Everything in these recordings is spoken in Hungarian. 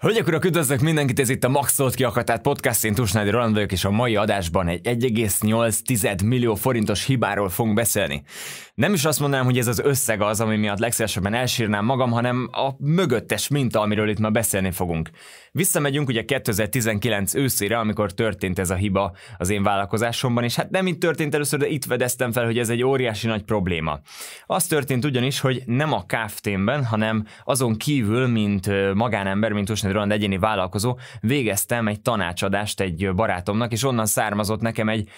Hölgyek, urak, üdvözlök mindenkit, ez itt a Maxolt ki akatát podcast, én Tusnádi Roland vagyok, és a mai adásban egy 1,8 millió forintos hibáról fogunk beszélni. Nem is azt mondanám, hogy ez az összeg az, ami miatt legszívesebben elsírnám magam, hanem a mögöttes minta, amiről itt ma beszélni fogunk. Visszamegyünk ugye 2019 őszére, amikor történt ez a hiba az én vállalkozásomban, és hát nem itt történt először, de itt vedeztem fel, hogy ez egy óriási nagy probléma. Az történt ugyanis, hogy nem a kft hanem azon kívül, mint magánember, mint Tusnádi Alexander Roland egyéni vállalkozó, végeztem egy tanácsadást egy barátomnak, és onnan származott nekem egy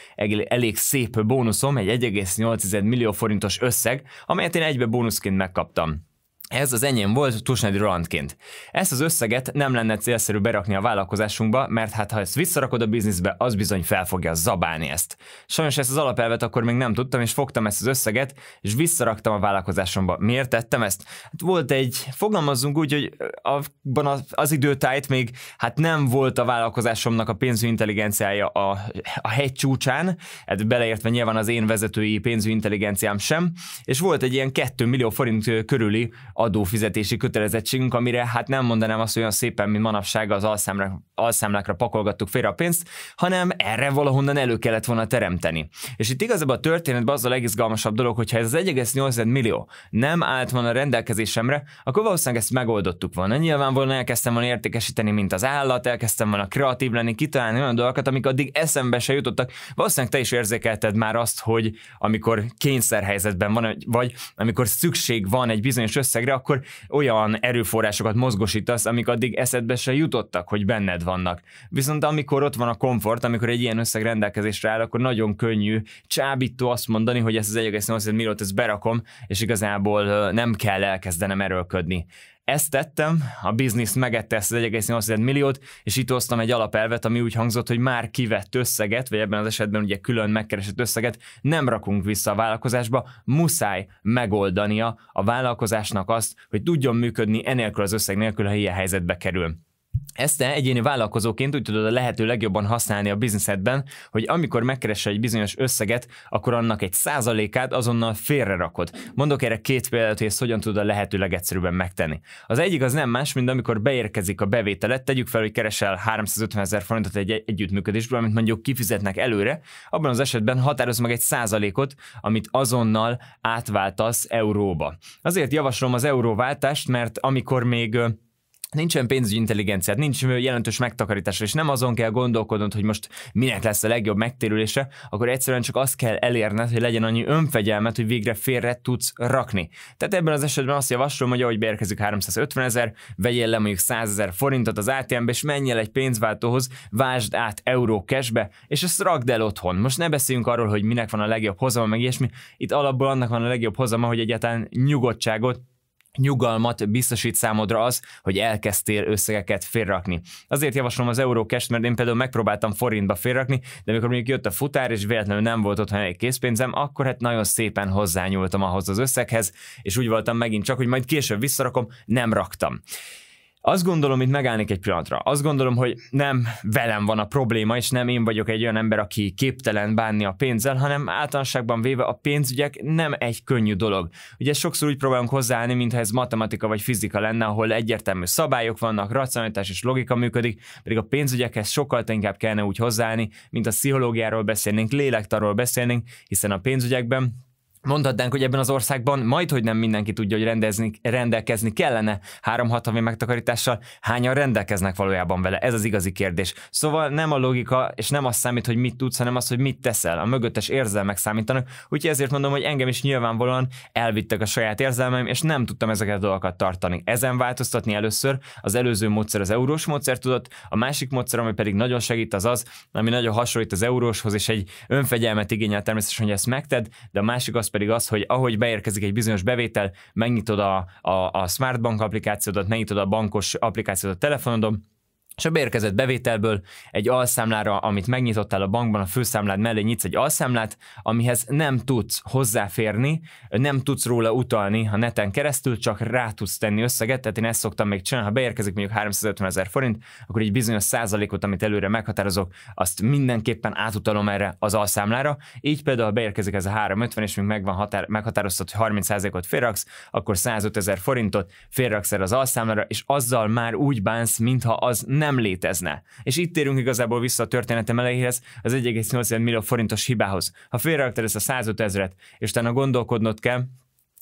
elég szép bónuszom, egy 1,8 millió forintos összeg, amelyet én egybe bónuszként megkaptam. Ez az enyém volt Tusnádi Rolandként. Ezt az összeget nem lenne célszerű berakni a vállalkozásunkba, mert hát ha ezt visszarakod a bizniszbe, az bizony fel fogja zabálni ezt. Sajnos ezt az alapelvet akkor még nem tudtam, és fogtam ezt az összeget, és visszaraktam a vállalkozásomba. Miért tettem ezt? Hát volt egy, fogalmazzunk úgy, hogy abban az időtájt még hát nem volt a vállalkozásomnak a pénzügyi intelligenciája a, a hegy csúcsán, hát beleértve nyilván az én vezetői pénzügyi intelligenciám sem, és volt egy ilyen 2 millió forint körüli adófizetési kötelezettségünk, amire hát nem mondanám azt olyan szépen, mint manapság az alszámlákra pakolgattuk félre a pénzt, hanem erre valahonnan elő kellett volna teremteni. És itt igazából a történetben az a legizgalmasabb dolog, hogyha ez az 1,8 millió nem állt volna rendelkezésemre, akkor valószínűleg ezt megoldottuk volna. Nyilván volna elkezdtem volna értékesíteni, mint az állat, elkezdtem volna kreatív lenni, kitalálni olyan dolgokat, amik addig eszembe se jutottak. Valószínűleg te is érzékelted már azt, hogy amikor kényszerhelyzetben van, vagy amikor szükség van egy bizonyos összegre, végre, akkor olyan erőforrásokat mozgosítasz, amik addig eszedbe se jutottak, hogy benned vannak. Viszont amikor ott van a komfort, amikor egy ilyen összeg rendelkezésre áll, akkor nagyon könnyű csábító azt mondani, hogy ezt az 1,8 milliót ezt berakom, és igazából nem kell elkezdenem erőlködni. Ezt tettem, a biznisz megette ezt az 1,8 milliót, és itt hoztam egy alapelvet, ami úgy hangzott, hogy már kivett összeget, vagy ebben az esetben ugye külön megkeresett összeget nem rakunk vissza a vállalkozásba, muszáj megoldania a vállalkozásnak azt, hogy tudjon működni enélkül az összeg nélkül, ha ilyen helyzetbe kerül ezt te egyéni vállalkozóként úgy tudod a lehető legjobban használni a bizniszedben, hogy amikor megkeresel egy bizonyos összeget, akkor annak egy százalékát azonnal félre rakod. Mondok erre két példát, hogy ezt hogyan tudod a lehető legegyszerűbben megtenni. Az egyik az nem más, mint amikor beérkezik a bevételet, tegyük fel, hogy keresel 350 ezer forintot egy együttműködésből, amit mondjuk kifizetnek előre, abban az esetben határoz meg egy százalékot, amit azonnal átváltasz euróba. Azért javaslom az euróváltást, mert amikor még nincsen pénzügyi intelligenciád, nincs jelentős megtakarítás, és nem azon kell gondolkodnod, hogy most minek lesz a legjobb megtérülése, akkor egyszerűen csak azt kell elérned, hogy legyen annyi önfegyelmet, hogy végre félre tudsz rakni. Tehát ebben az esetben azt javaslom, hogy ahogy beérkezik 350 ezer, vegyél le mondjuk 100 ezer forintot az atm és menj el egy pénzváltóhoz, vásd át euró cashbe, és ezt rakd el otthon. Most ne beszéljünk arról, hogy minek van a legjobb hozama, meg ilyesmi. Itt alapból annak van a legjobb hozama, hogy egyáltalán nyugodtságot nyugalmat biztosít számodra az, hogy elkezdtél összegeket félrakni. Azért javaslom az eurókest, mert én például megpróbáltam forintba félrakni, de amikor még jött a futár, és véletlenül nem volt otthon egy készpénzem, akkor hát nagyon szépen hozzányúltam ahhoz az összeghez, és úgy voltam megint csak, hogy majd később visszarakom, nem raktam. Azt gondolom, itt megállnék egy pillanatra. Azt gondolom, hogy nem velem van a probléma, és nem én vagyok egy olyan ember, aki képtelen bánni a pénzzel, hanem általánosságban véve a pénzügyek nem egy könnyű dolog. Ugye sokszor úgy próbálunk hozzáállni, mintha ez matematika vagy fizika lenne, ahol egyértelmű szabályok vannak, racionalitás és logika működik, pedig a pénzügyekhez sokkal inkább kellene úgy hozzáállni, mint a pszichológiáról beszélnénk, lélektarról beszélnénk, hiszen a pénzügyekben Mondhatnánk, hogy ebben az országban majd, hogy nem mindenki tudja, hogy rendezni, rendelkezni kellene három-hat havi megtakarítással, hányan rendelkeznek valójában vele? Ez az igazi kérdés. Szóval nem a logika, és nem az számít, hogy mit tudsz, hanem az, hogy mit teszel. A mögöttes érzelmek számítanak, úgyhogy ezért mondom, hogy engem is nyilvánvalóan elvittek a saját érzelmeim, és nem tudtam ezeket a dolgokat tartani. Ezen változtatni először az előző módszer az eurós módszer tudott, a másik módszer, ami pedig nagyon segít, az az, ami nagyon hasonlít az euróshoz, és egy önfegyelmet igényel természetesen, hogy ezt megted, de a másik az pedig az, hogy ahogy beérkezik egy bizonyos bevétel, megnyitod a, a, a bank applikációdat, megnyitod a bankos applikációdat a telefonodon, és a beérkezett bevételből egy alszámlára, amit megnyitottál a bankban, a főszámlád mellé nyitsz egy alszámlát, amihez nem tudsz hozzáférni, nem tudsz róla utalni a neten keresztül, csak rá tudsz tenni összeget, tehát én ezt szoktam még csinálni, ha beérkezik mondjuk 350 ezer forint, akkor egy bizonyos százalékot, amit előre meghatározok, azt mindenképpen átutalom erre az alszámlára, így például ha beérkezik ez a 350, és még megvan határ, meghatározott, hogy 30 százalékot félraksz, akkor 105 ezer forintot félraksz erre az alszámlára, és azzal már úgy bánsz, mintha az nem nem létezne. És itt térünk igazából vissza a történetem elejéhez, az 1,8 millió forintos hibához. Ha félreaktad ezt a 105 ezret, és utána gondolkodnod kell,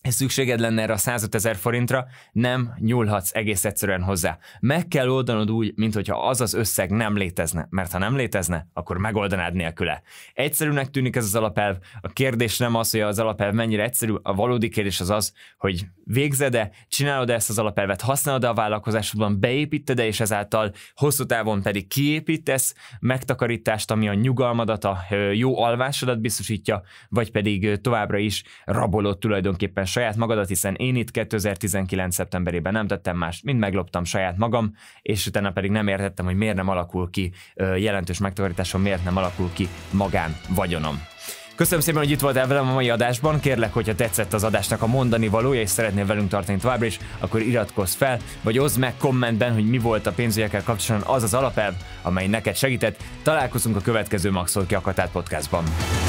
szükséged lenne erre a 105 ezer forintra, nem nyúlhatsz egész egyszerűen hozzá. Meg kell oldanod úgy, mintha az az összeg nem létezne, mert ha nem létezne, akkor megoldanád nélküle. Egyszerűnek tűnik ez az alapelv, a kérdés nem az, hogy az alapelv mennyire egyszerű, a valódi kérdés az az, hogy végzed-e, csinálod -e ezt az alapelvet, használod-e a vállalkozásodban, beépíted-e, és ezáltal hosszú távon pedig kiépítesz megtakarítást, ami a nyugalmadat, a jó alvásodat biztosítja, vagy pedig továbbra is rabolod tulajdonképpen saját magadat, hiszen én itt 2019. szeptemberében nem tettem más, mint megloptam saját magam, és utána pedig nem értettem, hogy miért nem alakul ki jelentős megtakarításom, miért nem alakul ki magán vagyonom. Köszönöm szépen, hogy itt voltál velem a mai adásban. Kérlek, hogyha tetszett az adásnak a mondani valója, és szeretnél velünk tartani továbbra is, akkor iratkozz fel, vagy oszd meg kommentben, hogy mi volt a pénzügyekkel kapcsolatban az az alapelv, amely neked segített. Találkozunk a következő Maxol Kiakatát podcastban.